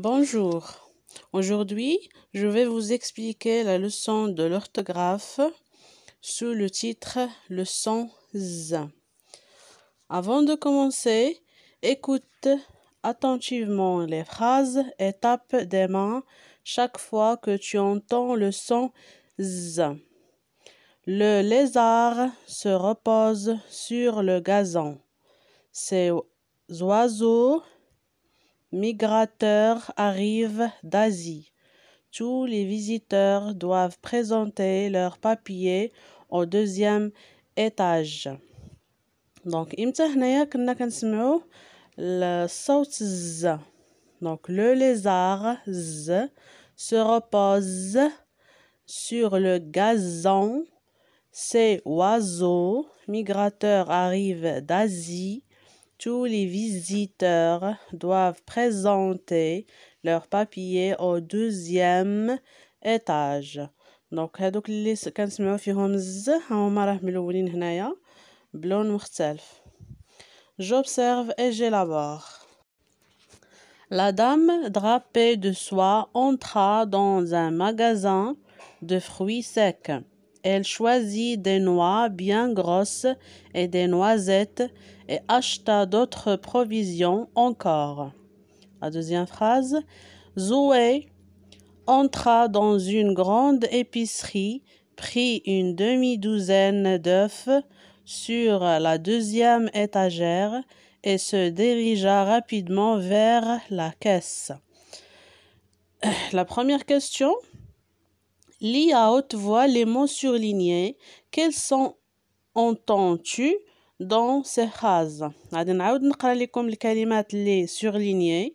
Bonjour. Aujourd'hui, je vais vous expliquer la leçon de l'orthographe sous le titre Leçon Z. Avant de commencer, écoute attentivement les phrases et tape des mains chaque fois que tu entends le son Z. Le lézard se repose sur le gazon. Ces oiseaux migrateurs arrivent d'Asie. Tous les visiteurs doivent présenter leurs papiers au deuxième étage. Donc, le كنا le lézard se repose sur le gazon C'est oiseaux migrateurs arrivent d'Asie tous les visiteurs doivent présenter leurs papier au deuxième étage. j'observe et j'élabore La dame drapée de soie entra dans un magasin de fruits secs. Elle choisit des noix bien grosses et des noisettes et acheta d'autres provisions encore. La deuxième phrase, Zoué entra dans une grande épicerie, prit une demi-douzaine d'œufs sur la deuxième étagère et se dirigea rapidement vers la caisse. Euh, la première question, lis à haute voix les mots surlignés. Quels sont entends-tu dans ces phrases on va des choses comme les mots les surlignées,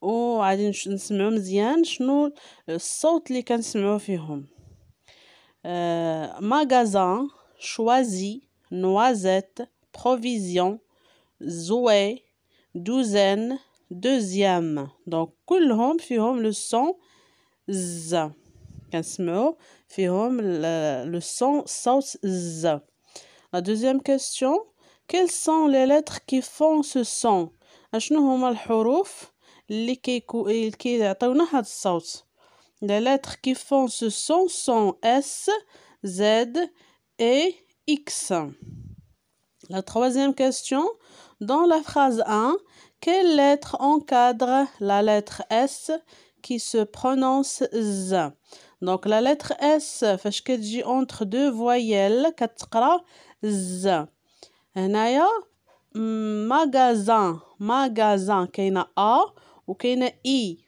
ou on bien des la Magasin, choisi »,« noisette, provision, zoé, douzaine, deuxième. Donc, tous on le son, z. le son, on le son, le son, le son, quelles sont les lettres qui font ce son les lettres qui font ce son sont S Z et X la troisième question dans la phrase 1 quelle lettre encadre la lettre S qui se prononce Z donc la lettre S فاش entre deux voyelles quatre Z هنايا ماغازان ماغازان كاينه ا وكاينه اي e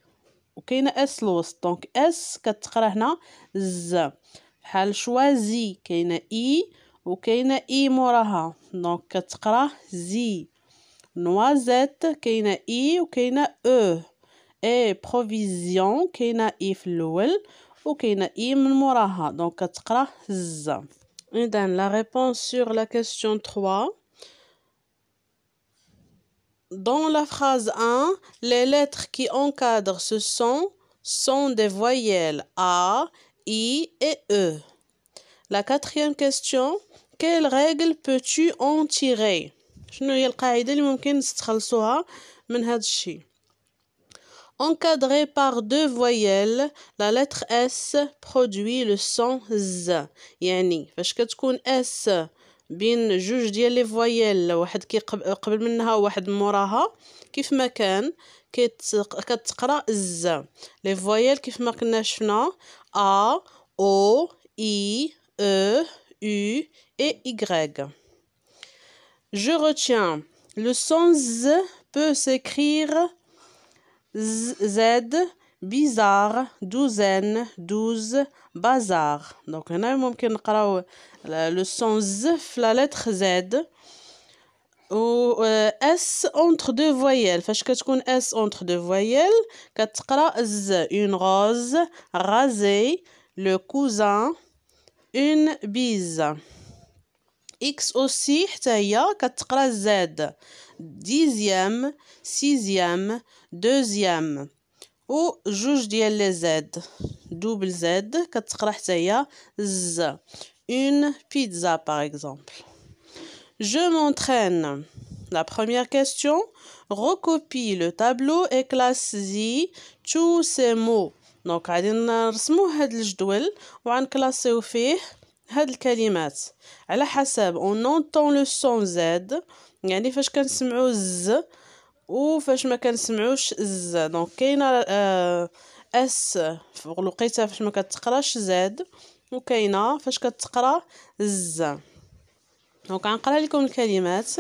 وكاينه اس الوسط دونك اس كتقرا هنا ز بحال شوازي كاينه اي e وكاينه اي e موراها دونك كتقرا زي نوازيت كاينه اي وكاينه او اي بروفيزيون كاينه اي في الاول وكاينه اي من موراها دونك كتقرا ز la réponse sur la question 3. Dans la phrase 1, les lettres qui encadrent ce son sont des voyelles A, I et E. La quatrième question, Quelles règles peux-tu en tirer Encadré par deux voyelles, la lettre S produit le son Z. Yani, fashkat koun S bin juj diye les voyelles, wahad ki qabl minha wahad moraha, kif makan, kat qra Z. Les voyelles kif makna shna A, O, I, E, U et Y. Je retiens, le son Z peut s'écrire Z, bizarre douzaine douze bazar donc هنا ممكن نقراو le son Z la lettre Z Ou euh, S entre deux voyelles فاش كتكون S entre deux voyelles quatre Z, une rose rasé, le cousin une bise X aussi. Htaya quatre Z dixième, sixième, deuxième. Ou jugez les Z double Z quatre htaya Z une pizza par exemple. Je m'entraîne. La première question. Recopie le tableau et classez tous ces mots. Donc à la fin, on a un tableau le on classe les هاد الكلمات على حسب اون نونطون لو سون زاد يعني فاش كنسمعو ز وفاش ما كنسمعوش ز دونك كاينه آه اس لقيتها فاش ما كتقراش زاد وكاينه فاش كتقرا ز دونك غنقرا لكم الكلمات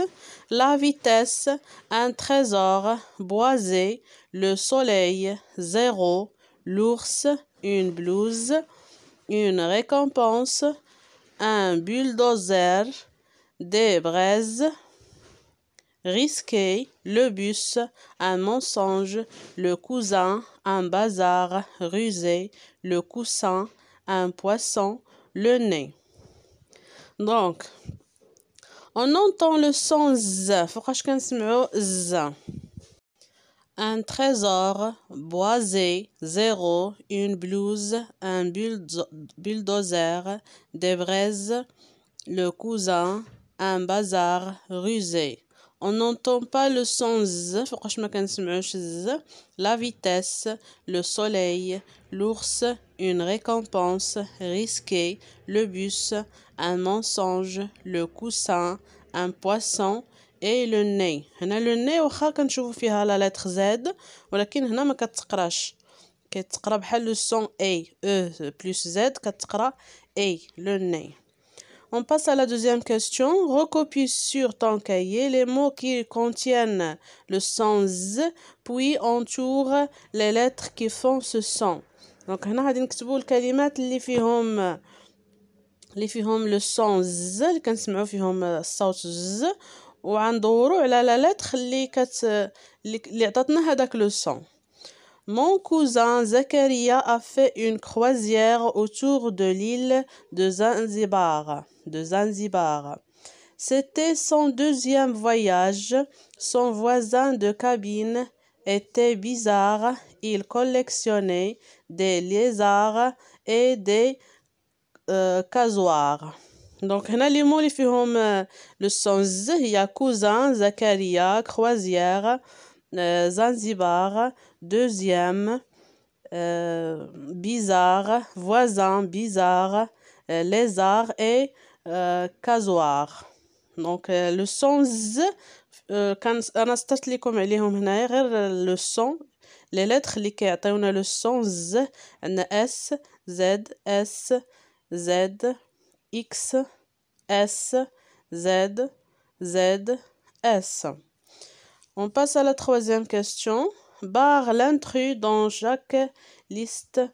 لا فيتاس ان تريزور بوازي لو سوليل زيرو لورس اون بلوز une récompense, un bulldozer, des braises, risquer, le bus, un mensonge, le cousin, un bazar, rusé, le coussin, un poisson, le nez. Donc, on entend le son z un trésor, boisé, zéro, une blouse, un bulldozer, des braises, le cousin, un bazar, rusé. On n'entend pas le son z, la vitesse, le soleil, l'ours, une récompense, risqué, le bus, un mensonge, le coussin, un poisson, اي لو ناي هنا لو ناي واخا كنشوفو فيها لا لتر زاد ولكن هنا ما كتقراش كتقرا بحال لو سون اي او بلس زاد كتقرا اي لو ناي On passe à la deuxième question. Recopie sur ton cahier les mots qui contiennent le son Z, puis entoure les lettres qui font ce son. هنا غادي نكتبو الكلمات اللي فيهم اللي فيهم لو سون ز اللي كنسمعوا فيهم الصوت ز Mon cousin Zakaria a fait une croisière autour de l'île de Zanzibar. De Zanzibar. C'était son deuxième voyage. Son voisin de cabine était bizarre. Il collectionnait des lézards et des euh, casoirs. Donc, هنا لي son z فيهم لو son « z » هي كوزان زكريا Zanzibar, deuxième euh, voisin bizarre euh, lézard et euh, casoir ». Donc, le son « hein, z », les انا سطرت لكم عليهم le غير لو z. لي z X, S, Z, Z, S. On passe à la troisième question. بار لانترو دون جاك ليست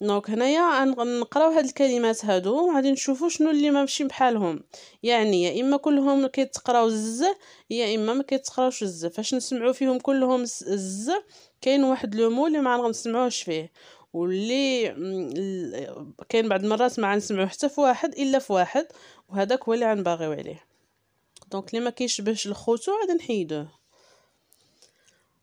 دونك هنايا نقراو هاد الكلمات هادو غادي نشوفو شنو اللي ما ماشي بحالهم يعني يا اما كلهم كيتقراو ز يا اما ما كيتقراوش ز فاش نسمعو فيهم كلهم ز كاين واحد لو مو اللي ما غنسمعوهش فيه واللي كاين بعض المرات ما غنسمعو حتى في واحد الا في واحد وهذاك هو اللي غنباغيو عليه دونك اللي ما كيشبهش الخوتو غادي نحيدوه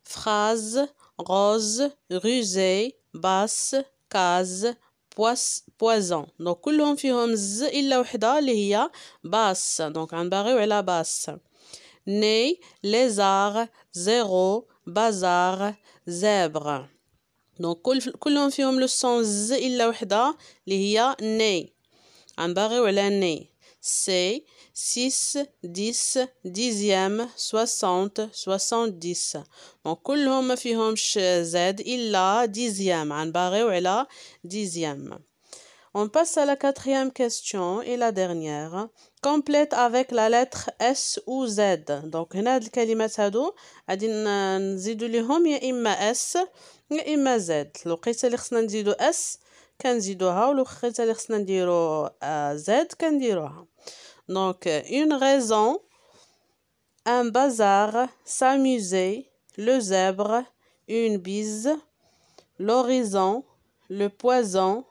فراز روز روزي باس كاز بواس بوازون دونك كلهم فيهم ز الا وحده اللي هي باس دونك غنباغيو على باس ني ليزار زيرو بازار زبر دونك كل كلهم فيهم لو سون ز الا وحده اللي هي ني عم غنباغيو على ني سي 6 10 ديزيام 60 70 دونك كلهم ما فيهمش زاد الا ديزيام غنباغيو على ديزيام On passe à la quatrième question et la dernière. Complète avec la lettre S ou Z. Donc, هنا الكلمات هادو غادي نزيدو ليهم يا إما S يا إما Z. لقيت اللي خصنا نزيدو S كنزيدوها ولقيت اللي خصنا نديرو Z كنديروها. Donc, une raison, un bazar, s'amuser, le zèbre, une bise, l'horizon, le poison,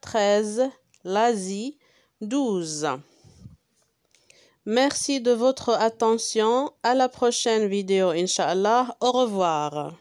13, l'Asie, 12. Merci de votre attention. À la prochaine vidéo, inshallah. Au revoir.